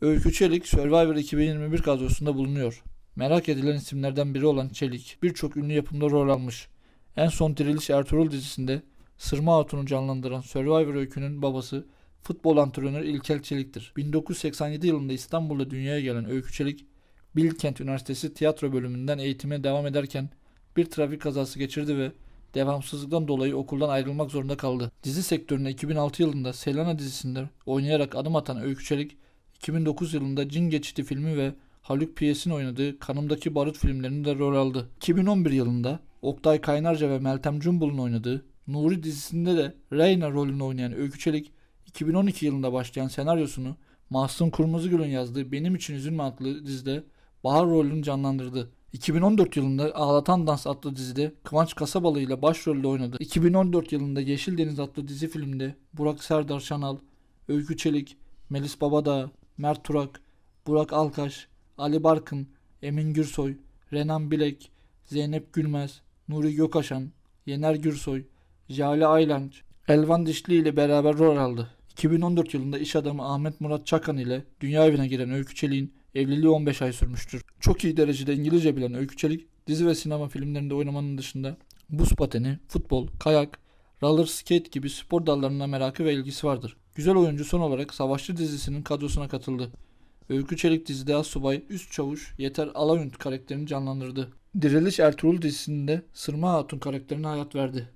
Öykü Çelik Survivor 2021 kadrosunda bulunuyor. Merak edilen isimlerden biri olan Çelik birçok ünlü yapımda rol almış. En son Diriliş Ertuğrul dizisinde Sırma Hatun'u canlandıran Survivor Öykü'nün babası futbol antrenörü İlkel Çelik'tir. 1987 yılında İstanbul'da dünyaya gelen Öykü Çelik, Bilkent Üniversitesi tiyatro bölümünden eğitime devam ederken bir trafik kazası geçirdi ve devamsızlıktan dolayı okuldan ayrılmak zorunda kaldı. Dizi sektöründe 2006 yılında Selena dizisinde oynayarak adım atan Öykü Çelik, 2009 yılında Cin Geçidi filmi ve Haluk Piyes'in oynadığı Kanımdaki Barut filmlerinde rol aldı. 2011 yılında Oktay Kaynarca ve Meltem Cumbul'un oynadığı Nuri dizisinde de Reyna rolünü oynayan Öykü Çelik 2012 yılında başlayan senaryosunu Mahsun Kurmuzugül'ün yazdığı Benim İçin Üzülme adlı dizide Bahar rolünü canlandırdı. 2014 yılında Ağlatan Dans adlı dizide Kıvanç Kasabalı ile başrolde oynadı. 2014 yılında Yeşil Deniz adlı dizi filmde Burak Serdar Şanal, Öykü Çelik, Melis Babadağ, Mert Turak, Burak Alkaş, Ali Barkın, Emin Gürsoy, Renan Bilek, Zeynep Gülmez, Nuri Gökaşan, Yener Gürsoy, Jale Aylanç, Elvan Dişli ile beraber rol aldı. 2014 yılında iş adamı Ahmet Murat Çakan ile dünya evine giren Öykü Çelik'in evliliği 15 ay sürmüştür. Çok iyi derecede İngilizce bilen Öykü Çelik, dizi ve sinema filmlerinde oynamanın dışında buz pateni, futbol, kayak, roller skate gibi spor dallarına merakı ve ilgisi vardır. Güzel oyuncu son olarak Savaşçı dizisinin kadrosuna katıldı. Öykü Çelik dizide az subay, üst çavuş Yeter Alayünt karakterini canlandırdı. Diriliş Ertuğrul dizisinde Sırma Hatun karakterine hayat verdi.